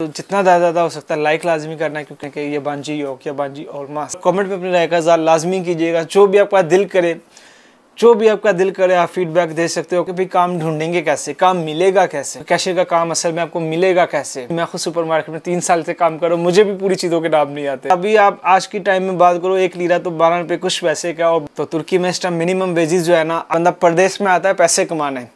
तो जितना ज़्यादा ज़्यादा हो सकता है लाइक लाजमी करना है क्योंकि ये बांझी योग या बांझी और मास्क कमेंट में अपनी राय का इजहार लाजमी कीजिएगा जो भी आपका दिल करे जो भी आपका दिल करे आप फीडबैक दे सकते हो कि भाई काम ढूंढेंगे कैसे काम मिलेगा कैसे कैशियर का काम असल में आपको मिलेगा कैसे मैं खुद सुपर मार्केट में तीन साल से काम कर रहा हूँ मुझे भी पूरी चीज़ों के नाम नहीं आते अभी आप आज की टाइम में बात करो एक लीरा तो बारह रुपये कुछ पैसे का और तो तुर्की में इस टाइम मिनिमम वेजेस जो है ना बंदा प्रदेश में आता है पैसे कमाने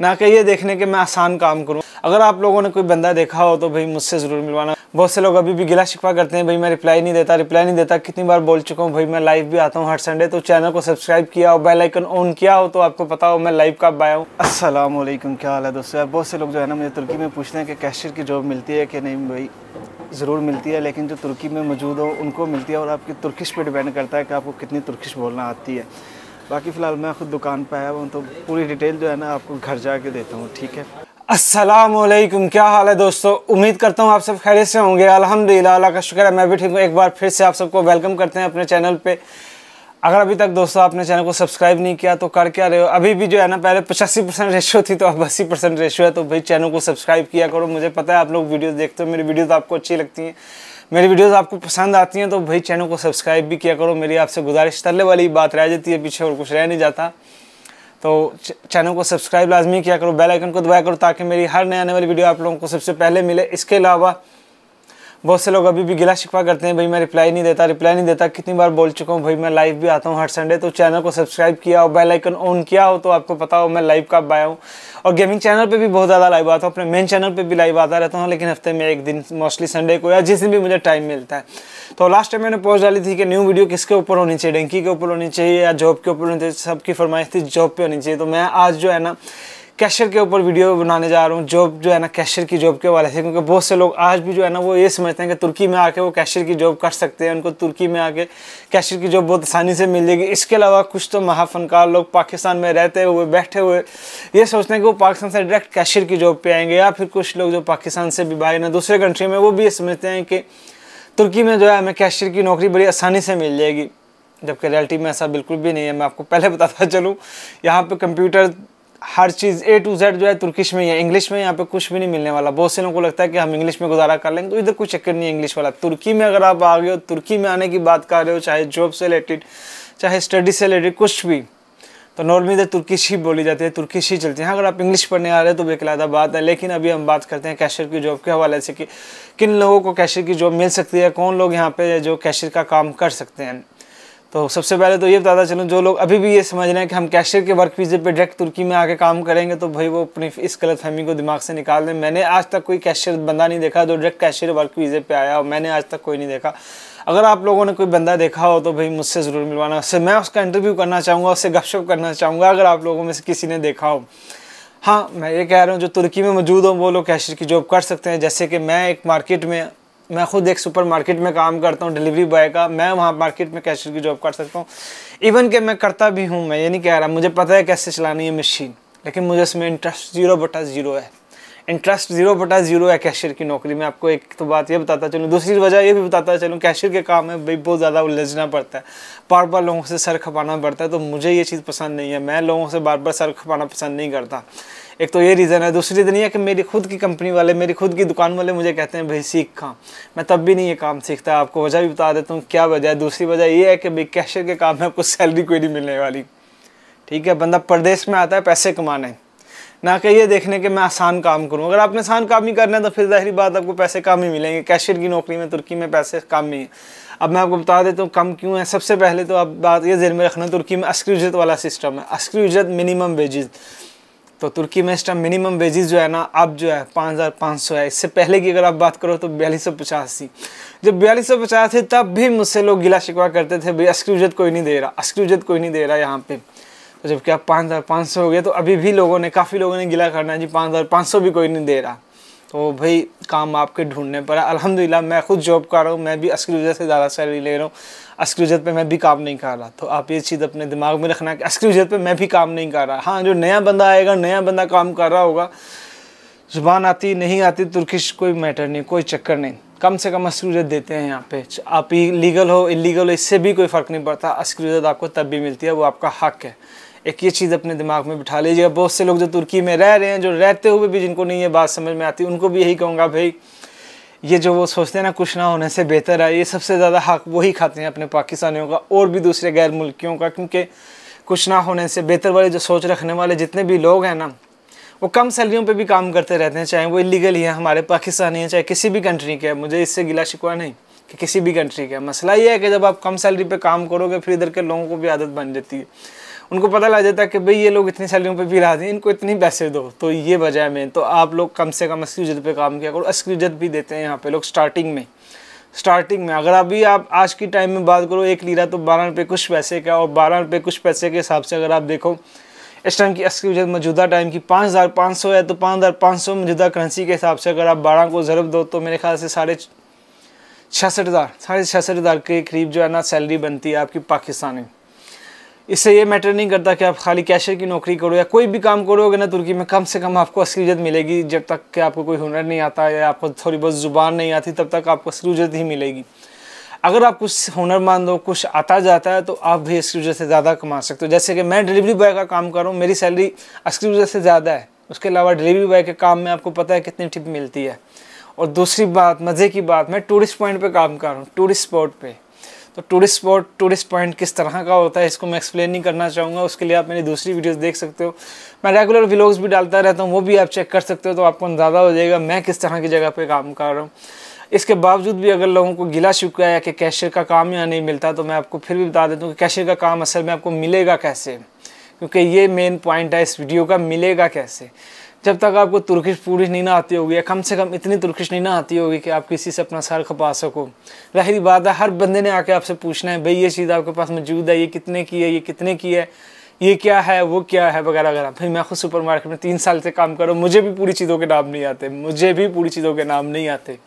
ना कि ये देखने के मैं आसान काम करूँ अगर आप लोगों ने कोई बंदा देखा हो तो भाई मुझसे ज़रूर मिलवाना बहुत से लोग अभी भी गिला शिकवा करते हैं भाई मैं रिप्लाई नहीं देता रिप्लाई नहीं देता कितनी बार बोल चुका हूँ भाई मैं लाइव भी आता हूँ हर संडे तो चैनल को सब्सक्राइब किया हो बेल आइकन ऑन किया हो तो आपको पता हो मैं लाइव कब आया हूँ असलम क्या हाल है दोस्तों यार बहुत से लोग जो है ना मुझे तुर्की में पूछते हैं कि कैशियर की जॉब मिलती है कि नहीं भाई ज़रूर मिलती है लेकिन जो तुर्की में मौजूद हो उनको मिलती है और आपकी तुर्किश पर डिपेंड करता है कि आपको कितनी तुर्किश बोलना आती है बाकी फ़िलहाल मैं खुद दुकान पर आया हूँ तो पूरी डिटेल जो है ना आपको घर जा के देता हूँ ठीक है असलकुम क्या हाल है दोस्तों उम्मीद करता हूँ आप सब खैर से होंगे अल्हम्दुलिल्लाह अल्लाह का शुक्र है मैं भी ठीक हूँ एक बार फिर से आप सबको वेलकम करते हैं अपने चैनल पे अगर अभी तक दोस्तों आपने चैनल को सब्सक्राइब नहीं किया तो कर क्या रहे हो अभी भी जो है ना पहले पचासी परसेंट रेशियो थी तो अब अस्सी परसेंट रेशियो है तो भाई चैनल को सब्सक्राइब किया करो मुझे पता है आप लोग वीडियोस देखते हो मेरी वीडियोस आपको अच्छी लगती हैं मेरी वीडियोस आपको पसंद आती हैं तो भाई चैनल को सब्सक्राइब भी किया करो मेरी आपसे गुजारिश तल्ले वाली बात रह जाती है पीछे और कुछ रह नहीं जाता तो चैनल को सब्सक्राइब लाजमी किया करो बेल आइकन को दबाया करो ताकि मेरी हर नए आने वाली वीडियो आप लोगों को सबसे पहले मिले इसके अलावा बहुत से लोग अभी भी गिला शिकवा करते हैं भाई मैं रिप्लाई नहीं देता रिप्लाई नहीं देता कितनी बार बोल चुका हूँ भाई मैं लाइव भी आता हूँ हर संडे तो चैनल को सब्सक्राइब किया हो बेल आइकन ऑन किया हो तो आपको पता हो मैं लाइव कब आया हूँ और गेमिंग चैनल पर भी बहुत ज़्यादा लाइव आता हूँ अपने मेन चैनल पर भी लाइव आता रहता हूँ लेकिन हफ्ते में एक दिन मोस्टली संडे को या जिस दिन भी मुझे टाइम मिलता है तो लास्ट टाइम मैंने पोस्ट डाली थी कि न्यू वीडियो किसके ऊपर होनी चाहिए डेंकी के ऊपर होनी चाहिए या जॉब के ऊपर होनी चाहिए सबकी फरमाइश थी जॉब पर होनी चाहिए तो मैं आज जो है ना कैशियर के ऊपर वीडियो बनाने जा रहा हूँ जॉब जो है ना कैशियर की जॉब के वाले से क्योंकि बहुत से लोग आज भी जो है ना वो ये समझते हैं कि तुर्की में आके वो कैशियर की जॉब कर सकते हैं उनको तुर्की में आके कैशियर की जॉब बहुत आसानी से मिल जाएगी इसके अलावा कुछ तो महाफनकार लोग पाकिस्तान में रहते हुए बैठे हुए ये सोचते हैं कि वो पाकिस्तान से डायरेक्ट कैशियर की जॉब पर आएंगे या फिर कुछ लोग जो पाकिस्तान से भी बाहर ना दूसरे कंट्री में वो भी ये समझते हैं कि तुर्की में जो है हमें कैशियर की नौकरी बड़ी आसानी से मिल जाएगी जबकि रियलिटी में ऐसा बिल्कुल भी नहीं है मैं आपको पहले बताता चलूँ यहाँ पर कंप्यूटर हर चीज़ ए टू जेड जो है तुर्किश में या इंग्लिश में यहाँ पे कुछ भी नहीं मिलने वाला बहुत से लोगों को लगता है कि हम इंग्लिश में गुजारा कर लेंगे तो इधर कुछ चक्कर नहीं है इंग्लिश वाला तुर्की में अगर आप आ गए हो तुर्की में आने की बात कर रहे हो चाहे जॉब से रिलेटेड चाहे स्टडी से रिलेटेड कुछ भी तो नॉर्मली इधर तुर्किश ही बोली जाती है तुर्किश ही चलती है हाँ, अगर आप इंग्लिश पढ़ने आ रहे हो तो बेकलादा बात है लेकिन अभी हम बात करते हैं कैशियर की जॉब के हवाले से कि किन लोगों को कैशियर की जॉब मिल सकती है कौन लोग यहाँ पे जो कैशियर का काम कर सकते हैं तो सबसे पहले तो ये बताता चलूँ जो लोग अभी भी ये समझ रहे हैं कि हम कैशियर के वर्क वीज़े पे डायरेक्ट तुर्की में आके काम करेंगे तो भाई वो अपनी इस गलत फहमी को दिमाग से निकाल दें मैंने आज तक कोई कैशियर बंदा नहीं देखा जो डायरेक्ट कैशियर वर्क वीज़े पे आया और मैंने आज तक कोई नहीं देखा अगर आप लोगों ने कोई बंदा देखा हो तो भाई मुझसे ज़रूर मिलवाना उससे मैं उसका इंटरव्यू करना चाहूँगा उससे गपशप करना चाहूँगा अगर आप लोगों में से किसी ने देखा हो हाँ मैं ये कह रहा हूँ जो तुर्की में मौजूद हो वो लोग कैशियर की जॉब कर सकते हैं जैसे कि मैं एक मार्केट में मैं खुद एक सुपरमार्केट में काम करता हूँ डिलीवरी बॉय का मैं वहाँ मार्केट में कैशियर की जॉब कर सकता हूँ इवन के मैं करता भी हूँ मैं ये नहीं कह रहा मुझे पता है कैसे चलानी है मशीन लेकिन मुझे इसमें इंटरेस्ट ज़ीरो बटा ज़ीरो है इंटरेस्ट ज़ीरो बटा ज़ीरो है कैशियर की नौकरी में आपको एक तो बात यह बताता चलूँ दूसरी वजह ये भी बताता चलूँ कैशियर के काम में भाई बहुत ज़्यादा उलझना पड़ता है बार बार लोगों से सर खपाना पड़ता है तो मुझे ये चीज़ पसंद नहीं है मैं लोगों से बार बार सर खपाना पसंद नहीं करता एक तो ये रीज़न है दूसरी रीज़न तो ये कि मेरी खुद की कंपनी वाले मेरी खुद की दुकान वाले मुझे कहते हैं भाई सीख खा मैं तब भी नहीं ये काम सीखता आपको वजह भी बता देता हूँ क्या वजह है दूसरी वजह ये है कि भाई कैशियर के काम में आपको सैलरी कोई नहीं मिलने वाली ठीक है बंदा प्रदेश में आता है पैसे कमाने ना कि ये देखने के मैं आसान काम करूँ अगर आपने आसान काम ही करना है तो फिर जाहिर बात आपको पैसे कम ही मिलेंगे कैशियर की नौकरी में तुर्की में पैसे कम ही हैं अब मैं आपको बता देता हूँ कम क्यों है सबसे पहले तो आप बात ये जहन में रखना तुर्की में अस्क्री उजरत वाला सिस्टम है अस्क्री उजरत मिनिमम वेजेज़ तो तुर्की में इस टाइम मिनिमम वेजेस जो है ना अब जो है पाँच हज़ार पाँच सौ है इससे पहले की अगर आप बात करो तो बयालीस सौ पचास थी जब बयालीस सौ पचास थी तब भी मुझसे लोग गिला शिकवा करते थे भाई अस्क्रूजत कोई नहीं दे रहा अस्क्रूजत कोई नहीं दे रहा यहाँ पे तो जबकि अब पाँच हज़ार पाँच सौ हो गया तो अभी भी लोगों ने काफ़ी लोगों ने गिला करना है जी पाँच हज़ार पाँच सौ भी कोई नहीं दे रहा तो भाई काम आपके ढूंढने पर अलहमदिल्ला मैं खुद जॉब कर रहा हूँ मैं भी असली से ज़्यादा सैलरी ले रहा हूँ अस्कर उजरत पर मैं भी काम नहीं कर रहा तो आप ये चीज़ अपने दिमाग में रखना कि असली उजरत पर मैं भी काम नहीं कर रहा हाँ जो नया बंदा आएगा नया बंदा काम कर रहा होगा ज़ुबान आती नहीं आती तुर्किश कोई मैटर नहीं कोई चक्कर नहीं कम से कम अस्क्रूजत देते हैं यहाँ पे आप ही लीगल हो इलीगल हो इससे भी कोई फ़र्क नहीं पड़ता उजत आपको तब भी मिलती है वो आपका हक है एक ये चीज़ अपने दिमाग में बिठा लीजिएगा बहुत से लोग जो तुर्की में रह रहे हैं जो रहते हुए भी जिनको नहीं ये बात समझ में आती उनको भी यही कहूँगा भाई ये जो वो सोचते हैं ना कुछ ना होने से बेहतर है ये सबसे ज़्यादा हक वही खाते हैं अपने पाकिस्तानियों का और भी दूसरे गैर मुल्कियों का क्योंकि कुछ ना होने से बेहतर वाले जो सोच रखने वाले जितने भी लोग हैं ना वो कम सैलरीों पे भी काम करते रहते हैं चाहे वो इलीगल ही है हमारे पाकिस्तानी हैं चाहे किसी भी कंट्री के मुझे इससे गिला शिकवा नहीं कि किसी भी कंट्री का मसला ये है कि जब आप कम सैलरी पर काम करोगे फिर इधर के लोगों को भी आदत बन जाती है उनको पता लग जाता है कि भाई ये लोग इतनी सैलरियों पे भी हैं इनको इतनी पैसे दो तो ये वजह है मेन तो आप लोग कम से कम असली उजरत पर काम किया करो अस्सी उजरत भी देते हैं यहाँ पे लोग स्टार्टिंग में स्टार्टिंग में अगर अभी आप आज की टाइम में बात करो एक लीरा तो बारह रुपये कुछ पैसे का और बारह रुपये कुछ पैसे के हिसाब से अगर आप देखो इस टाइम की अस्सी उजरत मौजूदा टाइम की पाँच हज़ार पाँच सौ है तो पाँच हज़ार पाँच सौ मौजूदा करेंसी के हिसाब से अगर आप बारह को ज़रूर दो तो मेरे ख्याल से साढ़े छियासठ हज़ार साढ़े छियासठ हज़ार के करीब जो है ना सैलरी बनती है आपकी पाकिस्तानी इससे ये मैटर नहीं करता कि आप खाली कैशर की नौकरी करो या कोई भी काम करोगे ना तुर्की में कम से कम आपको असलीजत मिलेगी जब तक कि आपको कोई हुनर नहीं आता या आपको थोड़ी बहुत ज़ुबान नहीं आती तब तक आपको असलूजत ही मिलेगी अगर आप कुछ हुनरमंद हो कुछ आता जाता है तो आप भी वजह से ज़्यादा कमा सकते हो जैसे कि मैं डिलीवरी बॉय का काम कर रहा हूँ मेरी सैलरी असली वजह से ज़्यादा है उसके अलावा डिलीवरी बॉय के काम में आपको पता है कितनी टिप मिलती है और दूसरी बात मज़े की बात मैं टूरिस्ट पॉइंट पे काम कर रहा हूँ टूरिस्ट स्पॉट पे तो टूरिस्ट स्पॉट टूरिस्ट पॉइंट किस तरह का होता है इसको मैं एक्सप्लेन नहीं करना चाहूँगा उसके लिए आप मेरी दूसरी वीडियोस देख सकते हो मैं रेगुलर व्लॉग्स भी डालता रहता हूँ वो भी आप चेक कर सकते हो तो आपको अंदाज़ा हो जाएगा मैं किस तरह की जगह पर काम कर रहा हूँ इसके बावजूद भी अगर लोगों को गिला शुक्रिया है कि कैशियर का काम यहाँ नहीं मिलता तो मैं आपको फिर भी बता देता हूँ कि कैशियर का काम असल में आपको मिलेगा कैसे क्योंकि ये मेन पॉइंट है इस वीडियो का मिलेगा कैसे जब तक आपको तुर्किश पूरी नहीं ना आती होगी या कम से कम इतनी तुर्किश नहीं ना आती होगी कि आप किसी से अपना सर खपा सको लहरी बात है हर बंदे ने आके आपसे पूछना है भाई ये चीज़ आपके पास मौजूद है ये कितने की है ये कितने की है ये क्या है वो क्या है वगैरह वगैरह भाई मैं खुद सुपर मार्केट में तीन साल से काम कर रहा हूँ मुझे भी पूरी चीज़ों के नाम नहीं आते मुझे भी पूरी चीज़ों के नाम नहीं आते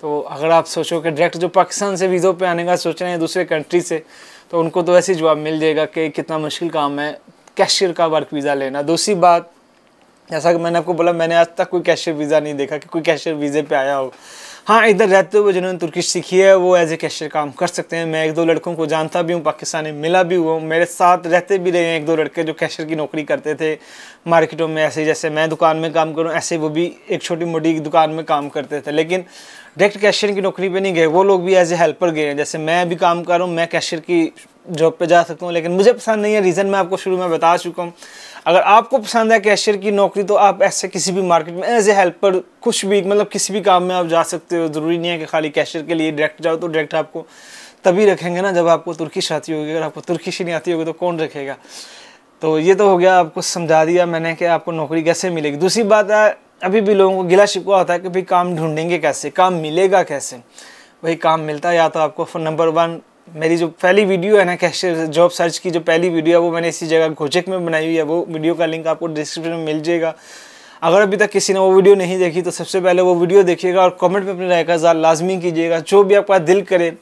तो अगर आप सोचो कि डायरेक्ट जो पाकिस्तान से वीज़ों पर आने का सोच रहे हैं दूसरे कंट्री से तो उनको तो ऐसे जवाब मिल जाएगा कि कितना मुश्किल काम है कैशियर का वर्क वीज़ा लेना दूसरी बात जैसा कि मैंने आपको बोला मैंने आज तक कोई कैशियर वीज़ा नहीं देखा कि कोई कैशियर वीज़े पे आया हो हाँ इधर रहते हुए जिन्होंने तुर्की सीखी है वो एज ए कैशियर काम कर सकते हैं मैं एक दो लड़कों को जानता भी हूँ पाकिस्तानी मिला भी हुआ हूँ मेरे साथ रहते भी रहे हैं एक दो लड़के जो कैशियर की नौकरी करते थे मार्केटों में ऐसे जैसे मैं दुकान में काम करूँ ऐसे वो भी एक छोटी मोटी दुकान में काम करते थे लेकिन डायरेक्ट कैशियर की नौकरी पर नहीं गए वो लोग भी एज ए हेल्पर गए हैं जैसे मैं भी काम कर रहा हूँ मैं कैशियर की जॉब पे जा सकता हूँ लेकिन मुझे पसंद नहीं है रीज़न मैं आपको शुरू में बता चुका हूँ अगर आपको पसंद है कैशियर की नौकरी तो आप ऐसे किसी भी मार्केट में एज ए हेल्पर कुछ भी मतलब किसी भी काम में आप जा सकते हो ज़रूरी नहीं है कि खाली कैशियर के लिए डायरेक्ट जाओ तो डायरेक्ट आपको तभी रखेंगे ना जब आपको तुर्किश आती होगी अगर आपको तुर्किश ही नहीं आती होगी तो कौन रखेगा तो ये तो हो गया आपको समझा दिया मैंने कि आपको नौकरी कैसे मिलेगी दूसरी बात है अभी भी लोगों को गिला शिकवा होता है कि भाई काम ढूंढेंगे कैसे काम मिलेगा कैसे भाई काम मिलता है या तो आपको नंबर वन मेरी जो पहली वीडियो है ना कैशियर जॉब सर्च की जो पहली वीडियो है वो मैंने इसी जगह घोचक में बनाई हुई है वो वीडियो का लिंक आपको डिस्क्रिप्शन में मिल जाएगा अगर अभी तक किसी ने वो वीडियो नहीं देखी तो सबसे पहले वो वीडियो देखिएगा और कमेंट में अपनी राय का लाजमी कीजिएगा जो भी आपका दिल करे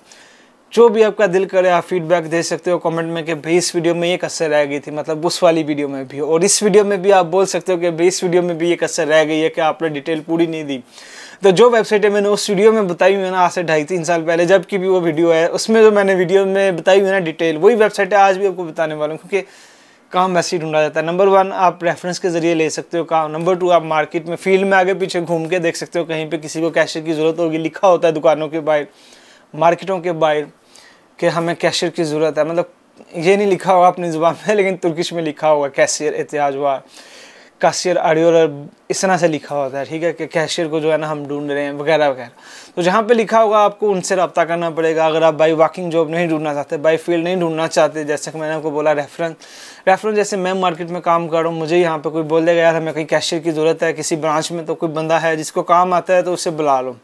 जो भी आपका दिल करे आप फीडबैक दे सकते हो कमेंट में कि भाई इस वीडियो में ये कसर रह गई थी मतलब उस वाली वीडियो में भी और इस वीडियो में भी आप बोल सकते हो कि भाई इस वीडियो में भी ये कसर रह गई है कि आपने डिटेल पूरी नहीं दी तो जो वेबसाइट है मैंने उस वीडियो में बताई हुई है ना आज से ढाई तीन साल पहले जबकि भी वो वीडियो है उसमें जो मैंने वीडियो में बताई हुई है ना डिटेल वही वेबसाइट है आज भी आपको बताने वाला हूँ क्योंकि काम वैसे ही ढूंढा जाता है नंबर वन आप रेफरेंस के जरिए ले सकते हो काम नंबर टू आप मार्केट में फील्ड में आगे पीछे घूम के देख सकते हो कहीं पे किसी को कैशियर की ज़रूरत होगी लिखा होता है दुकानों के बाहर मार्केटों के बाहर कि हमें कैशियर की ज़रूरत है मतलब ये नहीं लिखा होगा अपनी ज़ुबान में लेकिन तुर्किश में लिखा होगा कैशियर एहतियाज हुआ कैशियर अडियोर इस तरह से लिखा होता है ठीक है कि कैशियर को जो है ना हम ढूंढ रहे हैं वगैरह वगैरह तो जहाँ पे लिखा होगा आपको उनसे रब्ता करना पड़ेगा अगर आप बाई वॉकिंग जॉब नहीं ढूंढना चाहते बाई फील्ड नहीं ढूंढना चाहते जैसे कि मैंने आपको बोला रेफरेंस रेफरेंस जैसे मैं मार्केट में काम कर रहा हूँ मुझे यहाँ पर कोई बोल देगा यार हमें कहीं कैशियर की ज़रूरत है किसी ब्रांच में तो कोई बंदा है जिसको काम आता है तो उसे बुला लो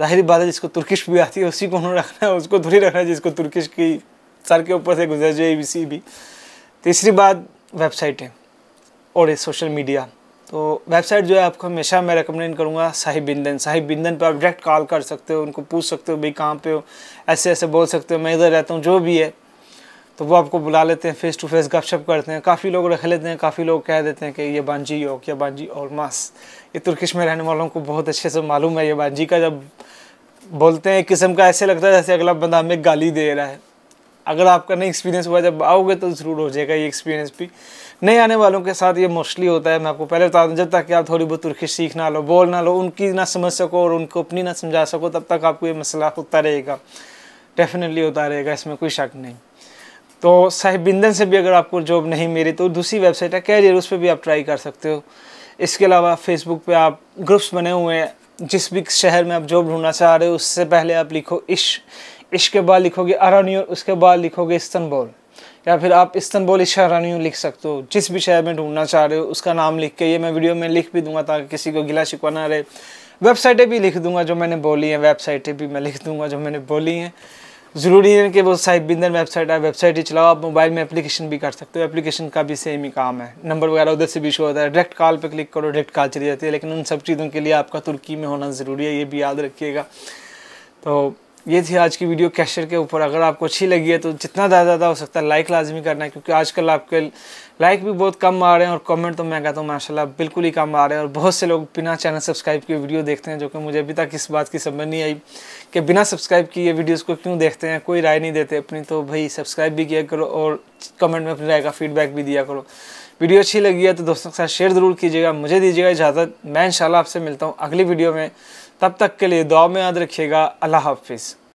जाहिर बात है जिसको तुर्किश भी आती है उसी को उन्होंने रखना है उसको धुरी रखना है जिसको तुर्किश की सर के ऊपर से गुजर जाए ए भी तीसरी बात वेबसाइट है और ये सोशल मीडिया तो वेबसाइट जो है आपको हमेशा मैं रिकमेंड करूँगा साहिब बिंदन साहिब बिंदन पर आप डायरेक्ट कॉल कर सकते हो उनको पूछ सकते हो भाई कहाँ पे हो ऐसे ऐसे बोल सकते हो मैं इधर रहता हूँ जो भी है तो वो आपको बुला लेते हैं फेस टू फेस गपशप करते हैं काफ़ी लोग रख लेते हैं काफ़ी लोग कह देते हैं कि ये बांजी योक या बांजी और मास ये तुर्किश में रहने वालों को बहुत अच्छे से मालूम है ये बांजी का जब बोलते हैं एक किस्म का ऐसे लगता है जैसे अगला बंदा हमें गाली दे रहा है अगर आपका नहीं एक्सपीरियंस हुआ जब आओगे तो ज़रूर हो जाएगा ये एक्सपीरियंस भी नए आने वालों के साथ ये मोस्टली होता है मैं आपको पहले बता दूँ जब तक कि आप थोड़ी बहुत तुर्की सीख ना लो बोल ना लो उनकी ना समझ सको और उनको अपनी ना समझा सको तब तक आपको ये मसला होता रहेगा डेफिनेटली होता रहेगा इसमें कोई शक नहीं तो साहिबिंदन से भी अगर आपको जॉब नहीं मिली तो दूसरी वेबसाइट है कैरियर उस पर भी आप ट्राई कर सकते हो इसके अलावा फेसबुक पे आप ग्रुप्स बने हुए हैं जिस भी शहर में आप जॉब ढूंढना चाह रहे हो उससे पहले आप लिखो इश्क इश के बाद लिखोगे अरानियो उसके बाद लिखोगे इस्तनबोल या फिर आप इश शहरानियों लिख सकते हो जिस भी शहर में ढूंढना चाह रहे हो उसका नाम लिख के ये मैं वीडियो में लिख भी दूंगा ताकि किसी को गिला शिकवा ना रहे वेबसाइटें भी लिख दूंगा जो मैंने बोली हैं वेबसाइटें भी मैं लिख दूंगा जो मैंने बोली हैं ज़रूरी है कि वो साहिब बिंदर वेबसाइट है वेबसाइट ही चलाओ आप मोबाइल में एप्लीकेशन भी कर सकते हो एप्लीकेशन का भी सेम ही काम है नंबर वगैरह उधर से भी शो होता है डायरेक्ट कॉल पर क्लिक करो डायरेक्ट कॉल चली जाती है लेकिन उन सब चीज़ों के लिए आपका तुर्की में होना ज़रूरी है ये भी याद रखिएगा तो ये थी आज की वीडियो कैशर के ऊपर अगर आपको अच्छी लगी है तो जितना ज़्यादा ज़्यादा हो सकता है लाइक लाजमी करना है क्योंकि आजकल आपके लाइक भी बहुत कम आ रहे हैं और कमेंट तो मैं कहता हूँ माशाल्लाह बिल्कुल ही कम आ रहे हैं और बहुत से लोग बिना चैनल सब्सक्राइब किए वीडियो देखते हैं जो कि मुझे अभी तक इस बात की समझ नहीं आई कि बिना सब्सक्राइब किए वीडियोस को क्यों देखते हैं कोई राय नहीं देते अपनी तो भाई सब्सक्राइब भी किया करो और कमेंट में अपनी राय का फीडबैक भी दिया करो वीडियो अच्छी लगी है तो दोस्तों के साथ शेयर ज़रूर कीजिएगा मुझे दीजिएगा इजाज़त मैं इंशाल्लाह आपसे मिलता हूँ अगली वीडियो में तब तक के लिए दुआ में याद रखिएगा अल्लाह हाफिज़